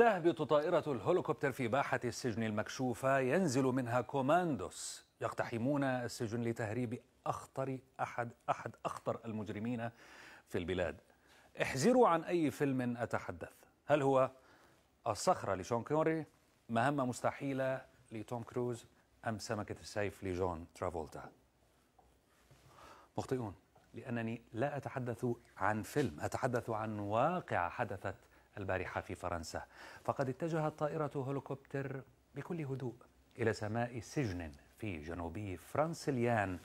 تهبط طائرة الهولوكوبتر في باحة السجن المكشوفة ينزل منها كوماندوس يقتحمون السجن لتهريب أخطر أحد أحد أخطر المجرمين في البلاد احزروا عن أي فيلم أتحدث هل هو الصخرة لشون كونري مهمة مستحيلة لتوم كروز أم سمكة السيف لجون ترافولتا مخطئون لأنني لا أتحدث عن فيلم أتحدث عن واقعة حدثت البارحة في فرنسا فقد اتجهت طائرة هليكوبتر بكل هدوء إلى سماء سجن في جنوبي فرانسليان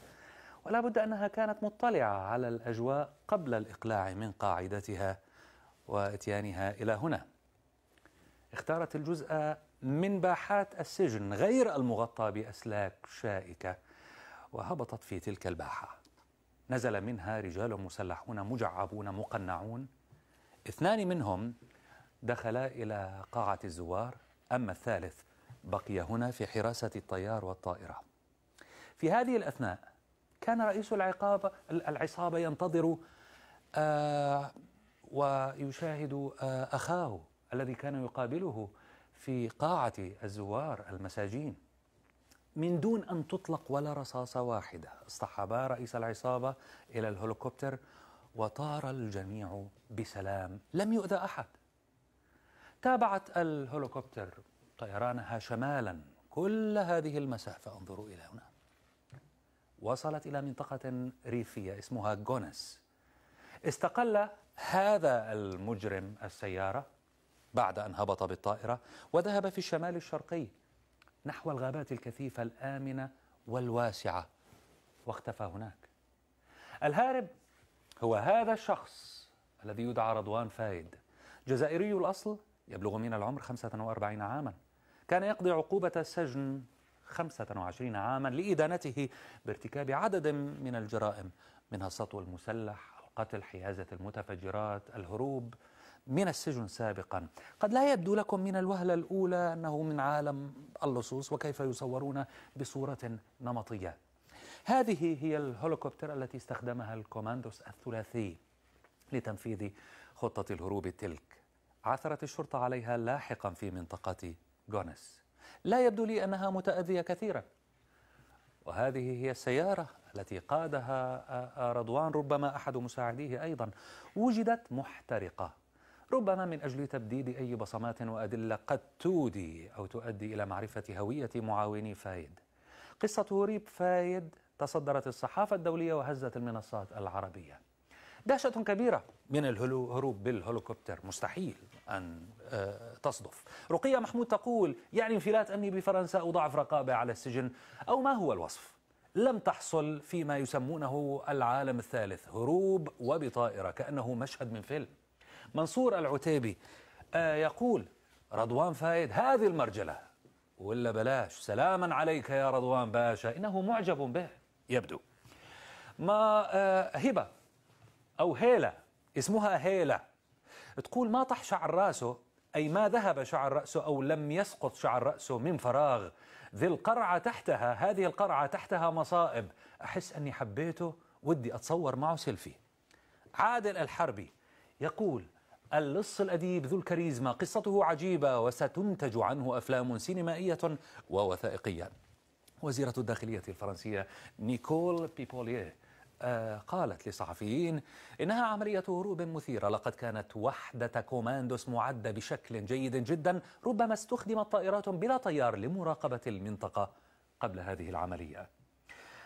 ولا بد أنها كانت مطلعة على الأجواء قبل الإقلاع من قاعدتها وإتيانها إلى هنا اختارت الجزء من باحات السجن غير المغطى بأسلاك شائكة وهبطت في تلك الباحة نزل منها رجال مسلحون مجعبون مقنعون اثنان منهم دخل إلى قاعة الزوار أما الثالث بقي هنا في حراسة الطيار والطائرة في هذه الأثناء كان رئيس العقابة العصابة ينتظر آه، ويشاهد آه، أخاه الذي كان يقابله في قاعة الزوار المساجين من دون أن تطلق ولا رصاصة واحدة اصطحبا رئيس العصابة إلى الهليكوبتر وطار الجميع بسلام لم يؤذى أحد تابعت الهليكوبتر طيرانها شمالا كل هذه المسافة انظروا إلى هنا وصلت إلى منطقة ريفية اسمها جونس استقل هذا المجرم السيارة بعد أن هبط بالطائرة وذهب في الشمال الشرقي نحو الغابات الكثيفة الآمنة والواسعة واختفى هناك الهارب هو هذا الشخص الذي يدعى رضوان فايد جزائري الأصل يبلغ من العمر 45 عاما كان يقضي عقوبة سجن 25 عاما لإدانته بارتكاب عدد من الجرائم منها السطو المسلح القتل حيازة المتفجرات الهروب من السجن سابقا قد لا يبدو لكم من الوهلة الأولى أنه من عالم اللصوص وكيف يصورون بصورة نمطية هذه هي الهولوكوبتر التي استخدمها الكوماندوس الثلاثي لتنفيذ خطة الهروب تلك عثرت الشرطة عليها لاحقا في منطقة جونس لا يبدو لي أنها متأذية كثيرا وهذه هي السيارة التي قادها آه، آه، رضوان ربما أحد مساعديه أيضا وجدت محترقة ربما من أجل تبديد أي بصمات وأدلة قد تودي أو تؤدي إلى معرفة هوية معاوني فايد قصة ريب فايد تصدرت الصحافة الدولية وهزت المنصات العربية دهشة كبيرة من الهروب بالهليكوبتر مستحيل أن آه، تصدف رقية محمود تقول يعني انفلات أمني بفرنسا أو ضعف رقابة على السجن أو ما هو الوصف لم تحصل فيما يسمونه العالم الثالث هروب وبطائرة كأنه مشهد من فيلم منصور العتيبي آه، يقول رضوان فايد هذه المرجلة ولا بلاش سلاما عليك يا رضوان باشا إنه معجب به يبدو ما آه، هبة أو هيلة اسمها هيلة تقول ما طح شعر راسه أي ما ذهب شعر رأسه أو لم يسقط شعر رأسه من فراغ ذي القرعة تحتها هذه القرعة تحتها مصائب أحس أني حبيته ودي أتصور معه سيلفي عادل الحربي يقول اللص الأديب ذو الكاريزما قصته عجيبة وستنتج عنه أفلام سينمائية ووثائقية وزيرة الداخلية الفرنسية نيكول بيبوليه آه، قالت لصحفيين إنها عملية هروب مثيرة لقد كانت وحدة كوماندوس معدة بشكل جيد جدا ربما استخدمت طائرات بلا طيار لمراقبة المنطقة قبل هذه العملية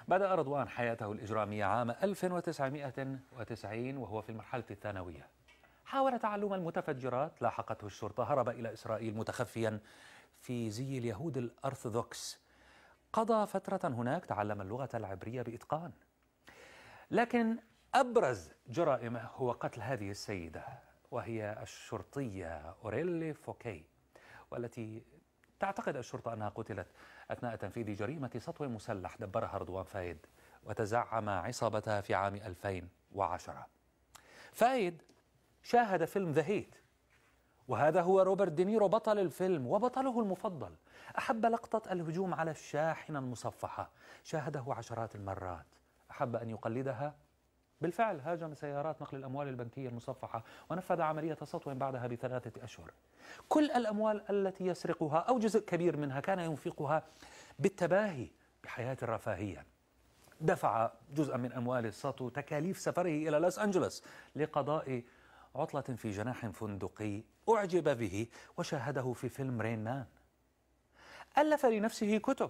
بدأ رضوان حياته الإجرامية عام 1990 وهو في المرحلة الثانوية حاول تعلم المتفجرات لاحقته الشرطة هرب إلى إسرائيل متخفيا في زي اليهود الأرثوذكس قضى فترة هناك تعلم اللغة العبرية بإتقان لكن أبرز جرائمه هو قتل هذه السيدة وهي الشرطية أوريلي فوكي والتي تعتقد الشرطة أنها قتلت أثناء تنفيذ جريمة سطو مسلح دبرها رضوان فايد وتزعم عصابتها في عام 2010 فايد شاهد فيلم ذا هيت وهذا هو روبرت دينيرو بطل الفيلم وبطله المفضل أحب لقطة الهجوم على الشاحنة المصفحة شاهده عشرات المرات أحب أن يقلدها بالفعل هاجم سيارات نقل الأموال البنكية المصفحة ونفذ عملية سطو بعدها بثلاثة أشهر كل الأموال التي يسرقها أو جزء كبير منها كان ينفقها بالتباهي بحياة الرفاهية دفع جزءا من أموال السطو تكاليف سفره إلى لوس أنجلوس لقضاء عطلة في جناح فندقي أعجب به وشاهده في فيلم رين مان ألف لنفسه كتب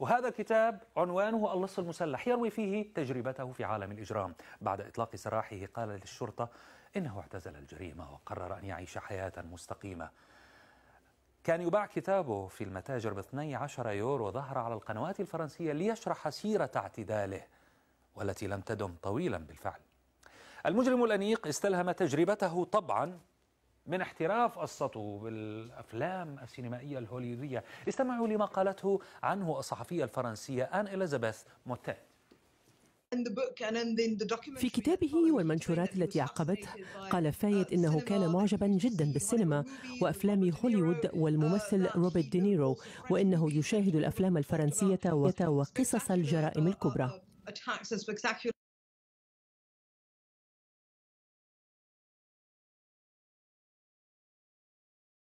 وهذا الكتاب عنوانه اللص المسلح يروي فيه تجربته في عالم الإجرام بعد إطلاق سراحه قال للشرطة إنه اعتزل الجريمة وقرر أن يعيش حياة مستقيمة كان يباع كتابه في المتاجر ب 12 يورو ظهر على القنوات الفرنسية ليشرح سيرة اعتداله والتي لم تدم طويلا بالفعل المجرم الأنيق استلهم تجربته طبعا من احتراف قصته بالأفلام السينمائية الهوليودية استمعوا لما قالته عنه الصحفية الفرنسية آن إليزابيث موتي في كتابه والمنشورات التي عقبته قال فايت انه كان معجبا جدا بالسينما وافلام هوليوود والممثل روبرت دينيرو وانه يشاهد الافلام الفرنسيه وقصص الجرائم الكبرى